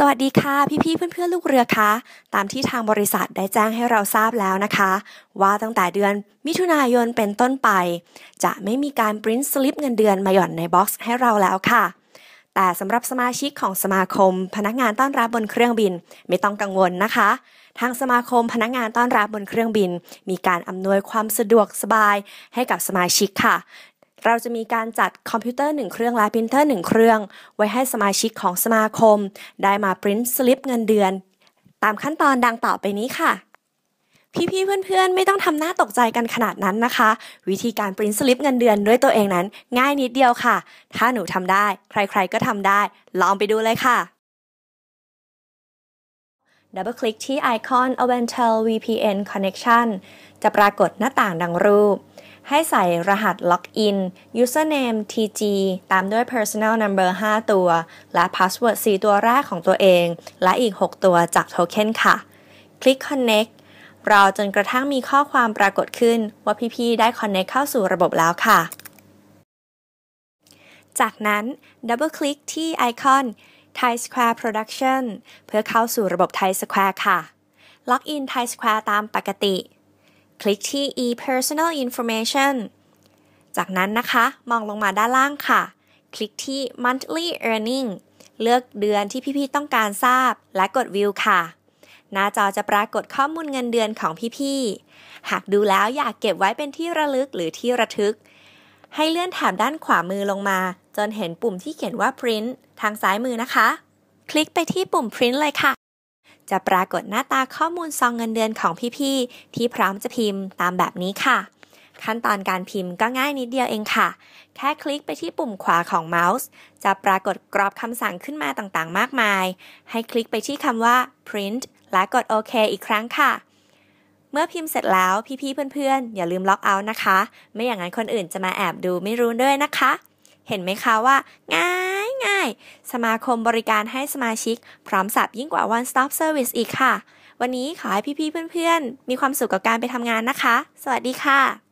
สวัสดีค่ะพี่ๆเพื่อนๆลูกเรือคะ ตามที่ทางบริษัทได้แจ้งให้เราทราบแล้วนะคะ ว่าตั้งแต่เดือนมิถุนายนเป็นต้นไป จะไม่มีการปริ้นสลิปเงินเดือนมาหย่อนในบ็อกซ์ให้เราแล้วค่ะ แต่สำหรับสมาชิกของสมาคม พนักงานต้อนรับบนเครื่องบินไม่ต้องกังวลนะคะ ทางสมาคมพนักงานต้อนรับบนเครื่องบิน มีการอำนวยความสะดวกสบายให้กับสมาชิกค่ะเราจะมีการจัดคอมพิวเตอร์1เครื่องและพิมพ์เตอร์ 1 เครื่อง ไว้ให้สมาชิกของสมาคม ได้มาปริ้นสลิปเงินเดือน ตามขั้นตอนดังต่อไปนี้ค่ะ พี่ ๆ เพื่อน ๆ ไม่ต้องทำหน้าตกใจกันขนาดนั้นนะคะ วิธีการปริ้นสลิปเงินเดือนด้วยตัวเองนั้นง่ายนิดเดียวค่ะ ถ้าหนูทำได้ ใครๆก็ทำได้ ลองไปดูเลยค่ะดับเบิลคลิกที่ไอคอน a v e n t e l VPN Connection จะปรากฏหน้าต่างดังรูปให้ใส่รหัสล็อกอิน username tg ตามด้วย personal number 5 ตัว และ password 4 ตัวแรกของตัวเอง และอีก 6 ตัวจากโทเค็นค่ะ คลิก connect รอจนกระทั่งมีข้อความปรากฏขึ้นว่าพี่ ๆ ได้ connect เข้าสู่ระบบแล้วค่ะ จากนั้น double click ที่ไอคอน Thai Square Production เพื่อเข้าสู่ระบบ Thai Square ค่ะล็อกอิน Thai Square ตามปกติคลิกที่ e personal information จากนั้นนะคะ มองลงมาด้านล่างค่ะ คลิกที่ monthly earning เลือกเดือนที่พี่ๆต้องการทราบ และกด view ค่ะ หน้าจอจะปรากฏข้อมูลเงินเดือนของพี่ๆ หากดูแล้วอยากเก็บไว้เป็นที่ระลึกหรือที่ระทึก ให้เลื่อนแถบด้านขวามือลงมา จนเห็นปุ่มที่เขียนว่า print ทางซ้ายมือนะคะ คลิกไปที่ปุ่ม print เลยค่ะจะปรากฏหน้าตาข้อมูลซองเงินเดือนของพี่ๆที่พร้อมจะพิมพ์ตามแบบนี้ค่ะ ขั้นตอนการพิมพ์ก็ง่ายนิดเดียวเองค่ะ แค่คลิกไปที่ปุ่มขวาของเมาส์ จะปรากฏกรอบคำสั่งขึ้นมาต่างๆมากมาย ให้คลิกไปที่คำว่า print และกดโอเคอีกครั้งค่ะ เมื่อพิมพ์เสร็จแล้วพี่ๆเพื่อนๆ อย่าลืมล็อกเอาท์นะคะ ไม่อย่างนั้นคนอื่นจะมาแอบดูไม่รู้ด้วยนะคะเห็นไหมคะว่า ง่ายง่าย สมาคมบริการให้สมาชิกพร้อมสับยิ่งกว่า one stop service อีกค่ะ วันนี้ขอให้พี่ๆเพื่อน ๆ มีความสุขกับการไปทำงานนะคะ สวัสดีค่ะ